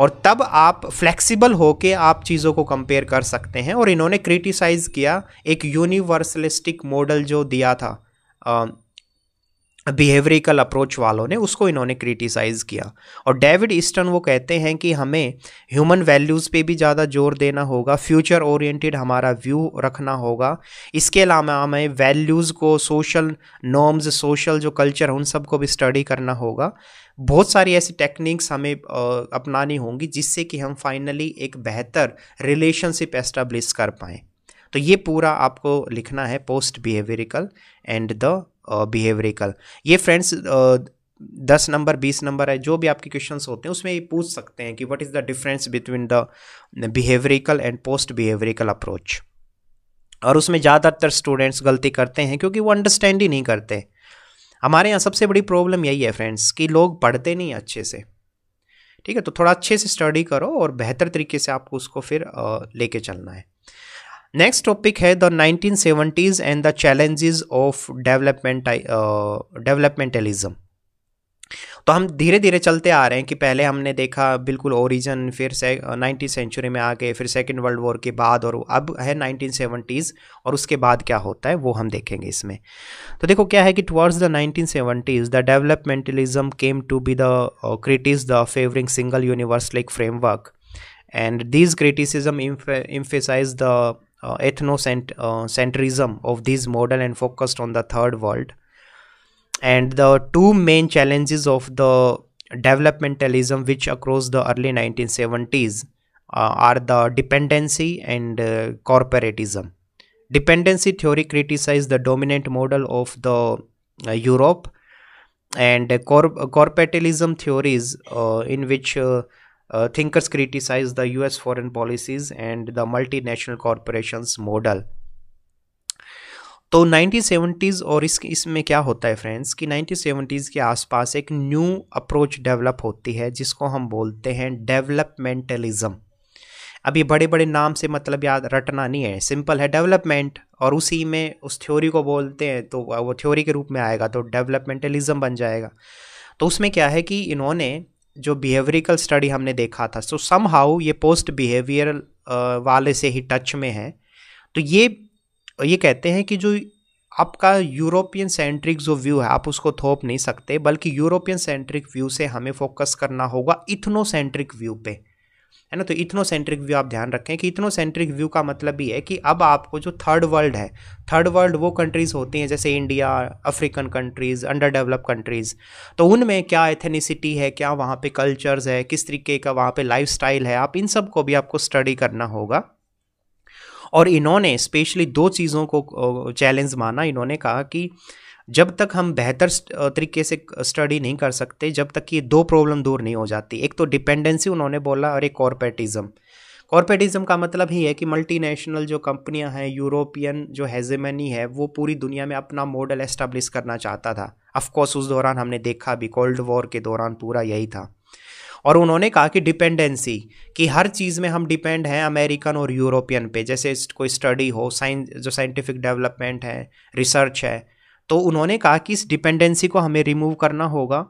Speaker 1: और तब आप फ्लेक्सिबल होके आप चीज़ों को कंपेयर कर सकते हैं और इन्होंने क्रिटिसाइज़ किया एक यूनिवर्सलिस्टिक मॉडल जो दिया था बिहेवियरिकल अप्रोच वालों ने उसको इन्होंने क्रिटिसाइज़ किया और डेविड ईस्टन वो कहते हैं कि हमें ह्यूमन वैल्यूज़ पे भी ज़्यादा जोर देना होगा फ्यूचर ओरिएंटेड हमारा व्यू रखना होगा इसके अलावा हमें वैल्यूज़ को सोशल नॉर्म्स सोशल जो कल्चर उन सब को भी स्टडी करना होगा बहुत सारी ऐसी टेक्निक्स हमें अपनानी होंगी जिससे कि हम फाइनली एक बेहतर रिलेशनशिप एस्टाब्लिश कर पाएँ तो ये पूरा आपको लिखना है post behavioural and the behavioural ये फ्रेंड्स दस नंबर बीस नंबर है जो भी आपके क्वेश्चन होते हैं उसमें ये पूछ सकते हैं कि what is the difference between the behavioural and post behavioural approach और उसमें ज़्यादातर स्टूडेंट्स गलती करते हैं क्योंकि वो अंडरस्टैंड ही नहीं करते हमारे यहाँ सबसे बड़ी प्रॉब्लम यही है फ्रेंड्स कि लोग पढ़ते नहीं अच्छे से ठीक है तो थोड़ा अच्छे से स्टडी करो और बेहतर तरीके से आपको उसको फिर लेके चलना है नेक्स्ट टॉपिक है the nineteen seventies and the challenges of development developmentalism तो हम धीरे धीरे चलते आ रहे हैं कि पहले हमने देखा बिल्कुल ओरिजिन फिर से नाइनटीन uh, सेंचुरी में आ गए फिर सेकेंड वर्ल्ड वॉर के बाद और अब है नाइनटीन सेवेंटीज़ और उसके बाद क्या होता है वो हम देखेंगे इसमें तो देखो क्या है कि towards the nineteen seventies the developmentalism came to be the critics the favouring single universe like framework and this criticism emphasise the uh, ethnocentrism uh, of this model and focused on the third world. And the two main challenges of the developmentalism, which across the early 1970s, uh, are the dependency and uh, corporatism. Dependency theory criticized the dominant model of the uh, Europe and corporatism theories uh, in which uh, Uh, thinkers criticized the US foreign policies and the multinational corporations model. तो 1970s और इस इसमें क्या होता है friends कि 1970s के आसपास एक न्यू अप्रोच डेवलप होती है जिसको हम बोलते हैं डेवलपमेंटलिज्म अभी बड़े बड़े नाम से मतलब याद रटना नहीं है सिंपल है डेवलपमेंट और उसी में उस थ्योरी को बोलते हैं तो वो थ्योरी के रूप में आएगा तो डेवलपमेंटलिज्म बन जाएगा तो उसमें क्या है कि इन्होंने जो बिहेवियरिकल स्टडी हमने देखा था सो सम हाउ ये पोस्ट बिहेवियर वाले से ही टच में है तो ये ये कहते हैं कि जो आपका यूरोपियन सेंट्रिक जो व्यू है आप उसको थोप नहीं सकते बल्कि यूरोपियन सेंट्रिक व्यू से हमें फोकस करना होगा इथनो सेंट्रिक व्यू पे है ना तो इथनो सेंट्रिक व्यू आप ध्यान रखें कि इथनो सेंट्रिक व्यू का मतलब भी है कि अब आपको जो थर्ड वर्ल्ड है थर्ड वर्ल्ड वो कंट्रीज़ होती हैं जैसे India African countries under develop countries तो उनमें क्या एथेनिसिटी है क्या वहाँ पे कल्चर्स है किस तरीके का वहाँ पे लाइफ है आप इन सब को भी आपको स्टडी करना होगा और इन्होंने स्पेशली दो चीज़ों को चैलेंज माना इन्होंने कहा कि जब तक हम बेहतर तरीके से स्टडी नहीं कर सकते जब तक कि दो प्रॉब्लम दूर नहीं हो जाती एक तो डिपेंडेंसी उन्होंने बोला और एक कॉरपेटिज्म कॉरपेटिज़म का मतलब ही है कि मल्टीनेशनल जो कंपनियां हैं यूरोपियन जो हेजेमनी है वो पूरी दुनिया में अपना मॉडल एस्टेब्लिश करना चाहता था अफकोर्स उस दौरान हमने देखा भी कोल्ड वॉर के दौरान पूरा यही था और उन्होंने कहा कि डिपेंडेंसी कि हर चीज़ में हम डिपेंड हैं अमेरिकन और यूरोपियन पे जैसे कोई स्टडी हो साइंस जो साइंटिफिक डेवलपमेंट है रिसर्च है तो उन्होंने कहा कि इस डिपेंडेंसी को हमें रिमूव करना होगा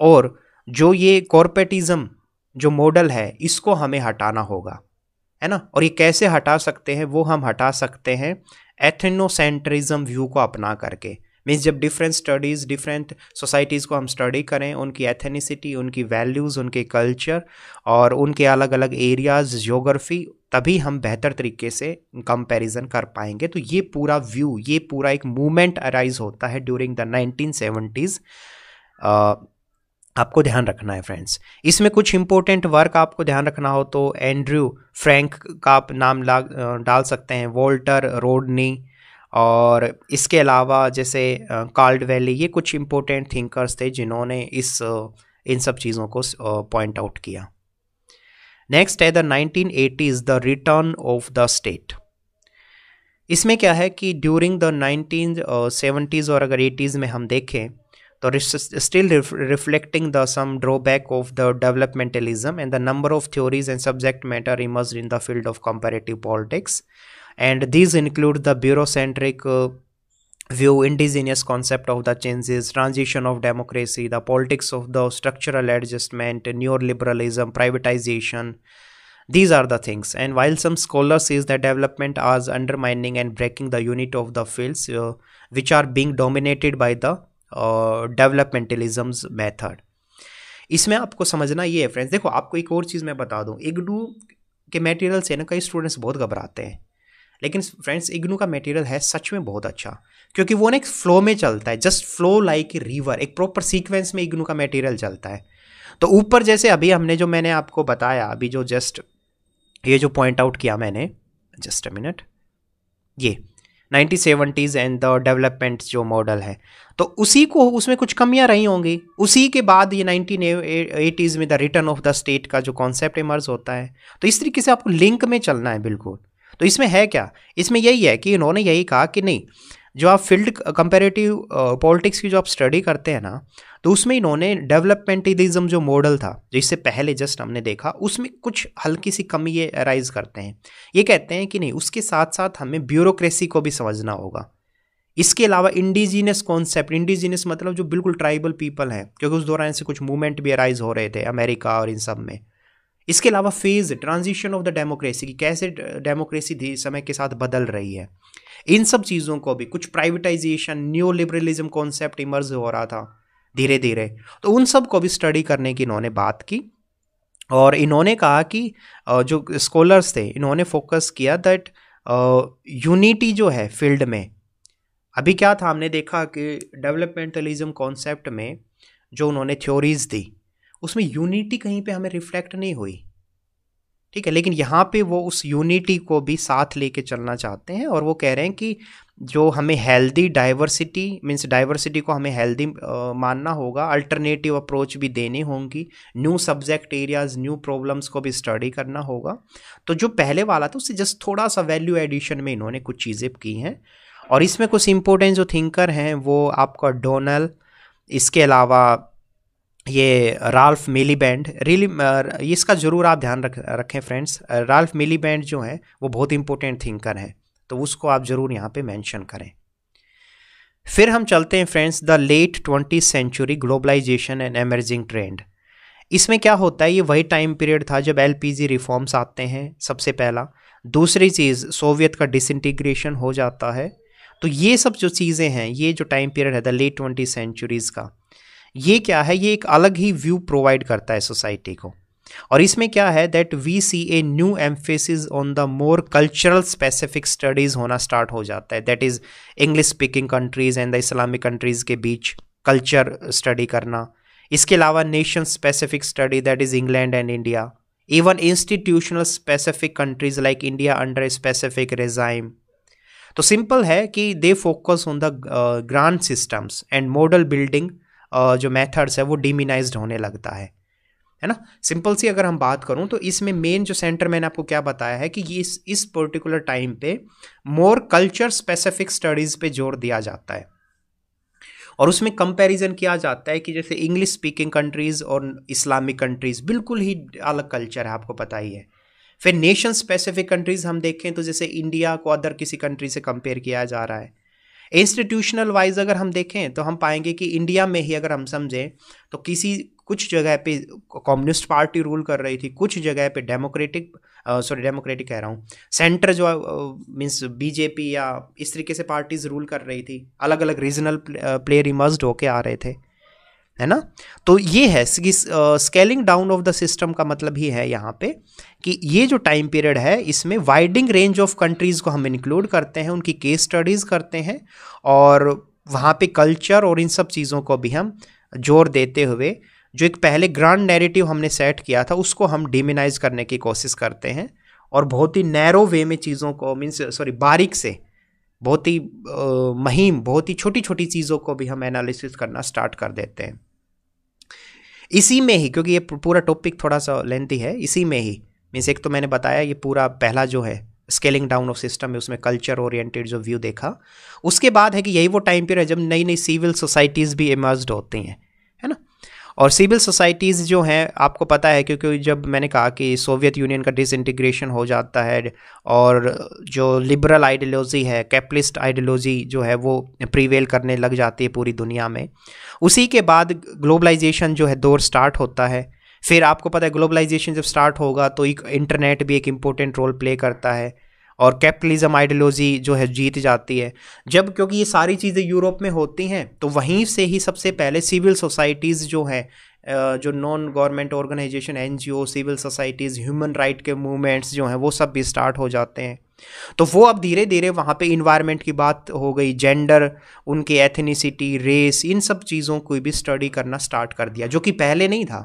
Speaker 1: और जो ये कॉरपेटिज़म जो मॉडल है इसको हमें हटाना होगा है ना और ये कैसे हटा सकते हैं वो हम हटा सकते हैं एथेनोसेंट्रिज्म व्यू को अपना करके मीन्स जब डिफरेंट स्टडीज़ डिफरेंट सोसाइटीज़ को हम स्टडी करें उनकी एथेनिसिटी उनकी वैल्यूज़ उनके कल्चर और उनके अलग अलग एरियाज़ जोग्राफी तभी हम बेहतर तरीके से कंपैरिजन कर पाएंगे तो ये पूरा व्यू ये पूरा एक मूवमेंट अराइज होता है ड्यूरिंग द नाइनटीन सेवेंटीज़ आपको ध्यान रखना है फ्रेंड्स इसमें कुछ इंपॉर्टेंट वर्क आपको ध्यान रखना हो तो एंड्रयू फ्रैंक का आप नाम ला डाल सकते हैं वोल्टर रोडनी और इसके अलावा जैसे कार्ल्ड वैली ये कुछ इम्पोर्टेंट थिंकर्स थे जिन्होंने इस इन सब चीज़ों को पॉइंट आउट किया नेक्स्ट है the nineteen eighties the return of the state इसमें क्या है कि ड्यूरिंग द नाइनटीन सेवेंटीज़ और अगर एटीज़ में हम देखें तो still reflecting the some drawback of the developmentalism and the number of theories and subject matter emerge in the field of comparative politics and these include the bureaucentric uh, view indigenous concept of the changes transition of democracy the politics of the structural adjustment neoliberalism privatization these are the things and while some scholars says that development as undermining and breaking the unit of the fields uh, which are being dominated by the uh, developmentalism's method इसमें आपको समझना ये है friends देखो आपको एक और चीज़ मैं बता दूँ इग्नू के मेटेरियल से ना कई स्टूडेंट्स बहुत घबराते हैं लेकिन फ्रेंड्स इग्नू का मटेरियल है सच में बहुत अच्छा क्योंकि वो ना एक फ्लो में चलता है just flow like a river एक प्रॉपर सीक्वेंस में इग्नू का मटेरियल चलता है तो ऊपर जैसे अभी हमने जो मैंने आपको बताया अभी जो जस्ट ये जो पॉइंट आउट किया मैंने जस्ट अ मिनट ये nineteen seventies and the development जो मॉडल है तो उसी को उसमें कुछ कमियां रही होंगी उसी के बाद ये नाइनटीन एटीज़ में the return of the state का जो कॉन्सेप्ट इमर्ज होता है तो इस तरीके से आपको लिंक में चलना है बिल्कुल तो इसमें है क्या इसमें यही है कि इन्होंने यही कहा कि नहीं जो आप फील्ड कंपेरेटिव पॉलिटिक्स की जो आप स्टडी करते हैं ना तो उसमें इन्होंने डेवलपमेंटिज्म जो मॉडल था जिससे पहले जस्ट हमने देखा उसमें कुछ हल्की सी कमी ये अराइज करते हैं ये कहते हैं कि नहीं उसके साथ साथ हमें ब्यूरोक्रेसी को भी समझना होगा इसके अलावा इंडिजीनियस कॉन्सेप्ट इंडिजीनियस मतलब जो बिल्कुल ट्राइबल पीपल हैं क्योंकि उस दौरान से कुछ मूवमेंट भी अराइज हो रहे थे अमेरिका और इन सब में इसके अलावा phase transition of the democracy की कैसे डेमोक्रेसी धीरे समय के साथ बदल रही है इन सब चीज़ों को भी कुछ privatisation new liberalism concept emerge हो रहा था धीरे धीरे तो उन सब को भी स्टडी करने की इन्होंने बात की और इन्होंने कहा कि जो स्कॉलर्स थे इन्होंने फोकस किया दैट यूनिटी जो है फील्ड में अभी क्या था हमने देखा कि डेवलपमेंटलिज्म कॉन्सेप्ट में जो उन्होंने थ्योरीज दी उसमें यूनिटी कहीं पे हमें रिफ्लेक्ट नहीं हुई ठीक है लेकिन यहाँ पे वो उस यूनिटी को भी साथ लेके चलना चाहते हैं और वो कह रहे हैं कि जो हमें हेल्दी डाइवर्सिटी मीन्स डाइवर्सिटी को हमें हेल्दी मानना होगा अल्टरनेटिव अप्रोच भी देनी होंगी new subject areas new problems को भी स्टडी करना होगा तो जो पहले वाला था उससे जस्ट थोड़ा सा वैल्यू एडिशन में इन्होंने कुछ चीज़ें की हैं और इसमें कुछ इम्पोर्टेंट जो थिंकर हैं वो आपका डोनल इसके अलावा ये राल्फ मिली बैंड रिली इसका ज़रूर आप ध्यान रख रखें फ्रेंड्स राल्फ मिली बैंड जो है वो बहुत इंपॉर्टेंट थिंकर हैं तो उसको आप ज़रूर यहाँ पे मेंशन करें फिर हम चलते हैं friends the late twenty century globalisation and emerging trend इसमें क्या होता है ये वही टाइम पीरियड था जब एलपीजी रिफॉर्म्स आते हैं सबसे पहला दूसरी चीज़ सोवियत का डिसइंटीग्रेशन हो जाता है तो ये सब जो चीज़ें हैं ये जो टाइम पीरियड है द लेट ट्वेंटी सेंचुरीज़ का ये क्या है ये एक अलग ही व्यू प्रोवाइड करता है सोसाइटी को और इसमें क्या है that we see a new emphasis on the more cultural specific studies होना स्टार्ट हो जाता है that is English speaking countries and the Islamic countries के बीच कल्चर स्टडी करना इसके अलावा nation specific study that is England and India even institutional specific countries like India under a specific regime तो सिंपल है कि they focus on the grand systems and model building जो methods है वो डिमिनाइज होने लगता है है ना सिंपल सी अगर हम बात करूं तो इसमें मेन जो सेंटर मैंने आपको क्या बताया है कि ये इस इस पर्टिकुलर टाइम पे मोर कल्चर स्पेसिफिक स्टडीज़ पे जोर दिया जाता है और उसमें कंपैरिजन किया जाता है कि जैसे इंग्लिश स्पीकिंग कंट्रीज़ और इस्लामिक कंट्रीज़ बिल्कुल ही अलग कल्चर है आपको पता ही है फिर नेशन स्पेसिफिक कंट्रीज़ हम देखें तो जैसे इंडिया को अदर किसी कंट्री से कंपेयर किया जा रहा है इंस्टीट्यूशनल वाइज अगर हम देखें तो हम पाएंगे कि इंडिया में ही अगर हम समझें तो किसी कुछ जगह पे कम्युनिस्ट पार्टी रूल कर रही थी कुछ जगह पे डेमोक्रेटिक सॉरी डेमोक्रेटिक कह रहा हूँ सेंटर जो मीन्स बीजेपी या इस तरीके से पार्टीज रूल कर रही थी अलग अलग रीजनल प्लेयर इमर्ज होके आ रहे थे है ना तो ये है कि scaling down of the system का मतलब ही है यहाँ पे कि ये जो टाइम पीरियड है इसमें वाइडिंग रेंज ऑफ कंट्रीज़ को हम इंक्लूड करते हैं उनकी केस स्टडीज़ करते हैं और वहाँ पे कल्चर और इन सब चीज़ों को भी हम जोर देते हुए जो एक पहले ग्रांड नैरेटिव हमने सेट किया था उसको हम डिमिनाइज करने की कोशिश करते हैं और बहुत ही नैरो वे में चीज़ों को मीन्स सॉरी बारीक से बहुत ही महीम बहुत ही छोटी छोटी चीज़ों को भी हम एनालिसिस करना स्टार्ट कर देते हैं इसी में ही क्योंकि ये पूरा टॉपिक थोड़ा सा लेंथी है इसी में ही मीन्स एक तो मैंने बताया ये पूरा पहला जो है स्केलिंग डाउन ऑफ सिस्टम है उसमें कल्चर ओरिएंटेड जो व्यू देखा उसके बाद है कि यही वो टाइम पीरियड है जब नई नई सिविल सोसाइटीज़ भी इमर्ज होती हैं और सिविल सोसाइटीज़ जो हैं आपको पता है क्योंकि जब मैंने कहा कि सोवियत यूनियन का डिसइंटीग्रेशन हो जाता है और जो लिबरल आइडियोलॉजी है कैपिटलिस्ट आइडियोलॉजी जो है वो प्रीवेल करने लग जाती है पूरी दुनिया में उसी के बाद ग्लोबलाइजेशन जो है दौर स्टार्ट होता है फिर आपको पता है ग्लोबलाइजेशन जब स्टार्ट होगा तो एक इंटरनेट भी एक इम्पोर्टेंट रोल प्ले करता है और कैपिटलिज्म आइडियोलॉजी जो है जीत जाती है जब क्योंकि ये सारी चीज़ें यूरोप में होती हैं तो वहीं से ही सबसे पहले सिविल सोसाइटीज़ जो हैं जो non government organisation an civil societies human right के मूवमेंट्स जो हैं वो सब भी स्टार्ट हो जाते हैं तो वो अब धीरे धीरे वहाँ पे इन्वायरमेंट की बात हो गई जेंडर उनके एथनिसिटी रेस इन सब चीज़ों को भी स्टडी करना स्टार्ट कर दिया जो कि पहले नहीं था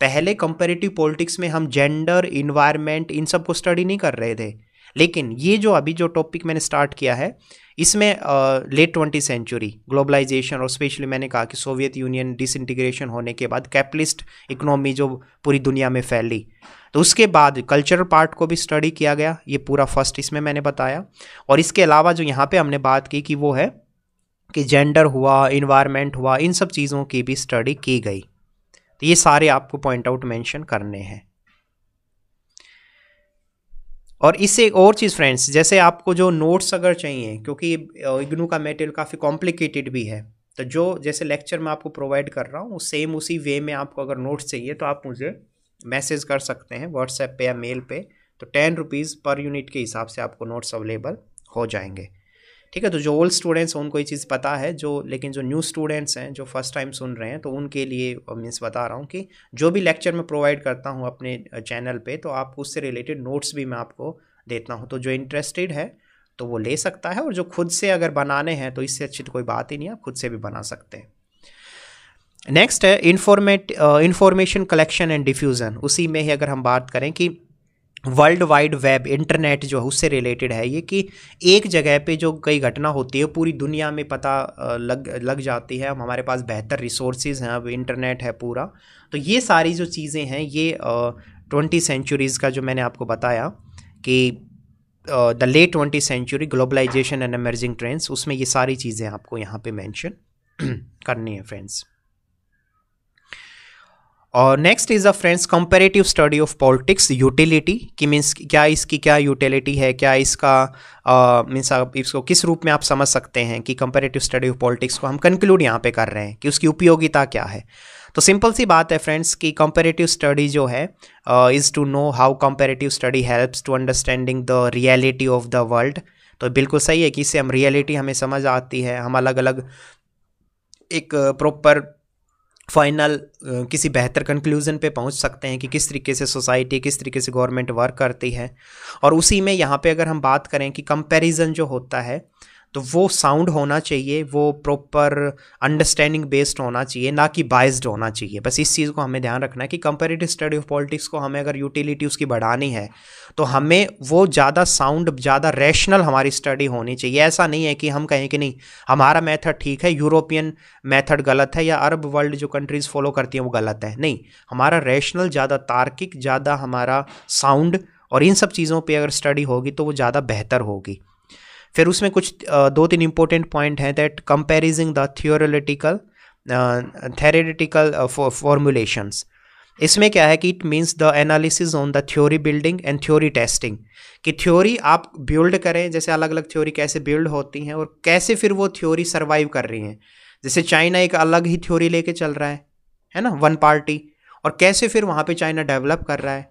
Speaker 1: पहले कंपेरेटिव पॉलिटिक्स में हम जेंडर इन्वायरमेंट इन सब को स्टडी नहीं कर रहे थे लेकिन ये जो अभी जो टॉपिक मैंने स्टार्ट किया है इसमें लेट ट्वेंटी सेंचुरी ग्लोबलाइजेशन और स्पेशली मैंने कहा कि सोवियत यूनियन डिसइंटीग्रेशन होने के बाद कैपिटलिस्ट इकोनॉमी जो पूरी दुनिया में फैली तो उसके बाद कल्चरल पार्ट को भी स्टडी किया गया ये पूरा फर्स्ट इसमें मैंने बताया और इसके अलावा जो यहाँ पे हमने बात की कि वो है कि जेंडर हुआ इन्वायरमेंट हुआ इन सब चीज़ों की भी स्टडी की गई तो ये सारे आपको पॉइंट आउट मेंशन करने हैं और इससे एक और चीज़ फ्रेंड्स जैसे आपको जो नोट्स अगर चाहिए क्योंकि इग्नू का मेटेरियल काफ़ी कॉम्प्लिकेटेड भी है तो जो जैसे लेक्चर मैं आपको प्रोवाइड कर रहा हूँ सेम उसी वे में आपको अगर नोट्स चाहिए तो आप मुझे मैसेज कर सकते हैं व्हाट्सएप पे या मेल पे तो टेन रुपीज़ पर यूनिट के हिसाब से आपको नोट्स अवेलेबल हो जाएंगे ठीक है तो जो ओल्ड स्टूडेंट्स हैं उनको ये चीज़ पता है जो लेकिन जो न्यू स्टूडेंट्स हैं जो फर्स्ट टाइम सुन रहे हैं तो उनके लिए मीन्स बता रहा हूँ कि जो भी लेक्चर मैं प्रोवाइड करता हूँ अपने चैनल पर तो आप उससे रिलेटेड नोट्स भी मैं आपको देता हूँ तो जो इंटरेस्टेड है तो वो ले सकता है और जो खुद से अगर बनाने हैं तो इससे अच्छी तो कोई बात ही नहीं आप खुद से भी बना सकते हैं नेक्स्ट है इन्फॉर्मेट इन्फॉर्मेशन कलेक्शन एंड डिफ्यूज़न उसी में ही अगर हम बात करें कि वर्ल्ड वाइड वेब इंटरनेट जो है उससे रिलेटेड है ये कि एक जगह पे जो कई घटना होती है पूरी दुनिया में पता लग लग जाती है अब हमारे पास बेहतर रिसोर्सेज हैं अब इंटरनेट है पूरा तो ये सारी जो चीज़ें हैं ये ट्वेंटी सेंचुरीज़ का जो मैंने आपको बताया कि the late twenty century globalisation and emerging trends उसमें ये सारी चीज़ें आपको यहाँ पे मेंशन करनी है फ्रेंड्स और next is a friends comparative study of politics utility कि मीन्स क्या इसकी क्या यूटिलिटी है क्या इसका मीन्स आप इसको किस रूप में आप समझ सकते हैं कि कंपेरेटिव स्टडी ऑफ पॉलिटिक्स को हम कंक्लूड यहाँ पे कर रहे हैं कि उसकी उपयोगिता क्या है तो सिंपल सी बात है फ्रेंड्स कि कंपेरेटिव स्टडी जो है is to know how comparative study helps to understanding the reality of the world तो बिल्कुल सही है कि इससे हम रियलिटी हमें समझ आती है हम अलग अलग एक प्रॉपर फाइनल किसी बेहतर कंक्लूज़न पे पहुंच सकते हैं कि किस तरीके से सोसाइटी किस तरीके से गवर्नमेंट वर्क करती है और उसी में यहाँ पे अगर हम बात करें कि कंपैरिजन जो होता है तो वो साउंड होना चाहिए वो प्रॉपर अंडरस्टैंडिंग बेस्ड होना चाहिए ना कि बाइज्ड होना चाहिए बस इस चीज़ को हमें ध्यान रखना है कि कंपेरेटिव स्टडी ऑफ पॉलिटिक्स को हमें अगर यूटिलिटी उसकी बढ़ानी है तो हमें वो ज़्यादा साउंड ज़्यादा रैशनल हमारी स्टडी होनी चाहिए ऐसा नहीं है कि हम कहें कि नहीं हमारा मेथड ठीक है यूरोपियन मेथड गलत है या अरब वर्ल्ड जो कंट्रीज़ फॉलो करती हैं वो गलत है नहीं हमारा रैशनल ज़्यादा तार्किक ज़्यादा हमारा साउंड और इन सब चीज़ों पे अगर स्टडी होगी तो वो ज़्यादा बेहतर होगी फिर उसमें कुछ दो तीन इंपॉर्टेंट पॉइंट हैं that comparing the theoretical theoretical formulations इसमें क्या है कि it means the analysis on the theory building and theory testing कि थ्योरी आप बिल्ड करें जैसे अलग अलग थ्योरी कैसे बिल्ड होती हैं और कैसे फिर वो थ्योरी सर्वाइव कर रही हैं जैसे चाइना एक अलग ही थ्योरी लेके चल रहा है है ना वन पार्टी और कैसे फिर वहाँ पे चाइना डेवलप कर रहा है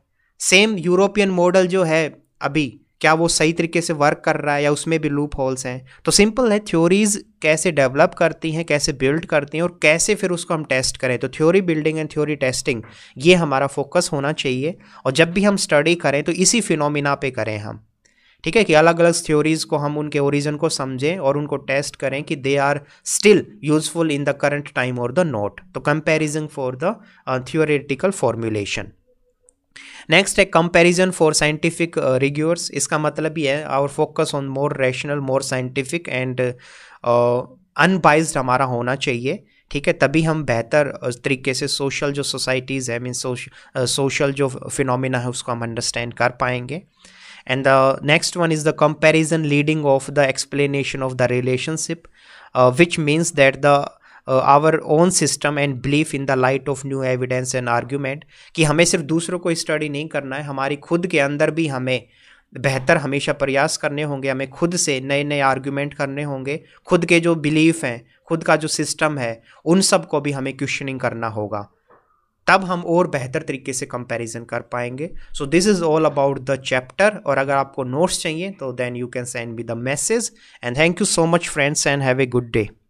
Speaker 1: सेम यूरोपियन मॉडल जो है अभी क्या वो सही तरीके से वर्क कर रहा है या उसमें भी लूप होल्स हैं तो सिंपल है थ्योरीज कैसे डेवलप करती हैं कैसे बिल्ड करती हैं और कैसे फिर उसको हम टेस्ट करें तो theory building and theory testing ये हमारा फोकस होना चाहिए और जब भी हम स्टडी करें तो इसी फिनोमिना पे करें हम ठीक है कि अलग अलग थ्योरीज़ को हम उनके ओरिजिन को समझें और उनको टेस्ट करें कि they are still useful in the current time और द नोट तो comparison for the theoretical formulation next है कंपैरिजन फॉर साइंटिफिक रिग्यूर्स इसका मतलब ये है our focus on more rational more scientific and unbiased हमारा होना चाहिए ठीक है तभी हम बेहतर uh, तरीके से सोशल जो सोसाइटीज़ है मीन सोशल uh, जो फिनोमिना है उसको हम अंडरस्टैंड कर पाएंगे and the next one is the comparison leading of the explanation of the relationship which means that the our own system and belief in the light of new evidence and argument कि हमें सिर्फ दूसरों को study नहीं करना है हमारी खुद के अंदर भी हमें बेहतर हमेशा प्रयास करने होंगे हमें खुद से नए नए आर्ग्यूमेंट करने होंगे खुद के जो बिलीफ हैं खुद का जो सिस्टम है उन सब को भी हमें क्वेश्चनिंग करना होगा तब हम और बेहतर तरीके से कंपैरिजन कर पाएंगे so this is all about the chapter और अगर आपको नोट्स चाहिए तो then you can send me the message and thank you so much friends and have a good day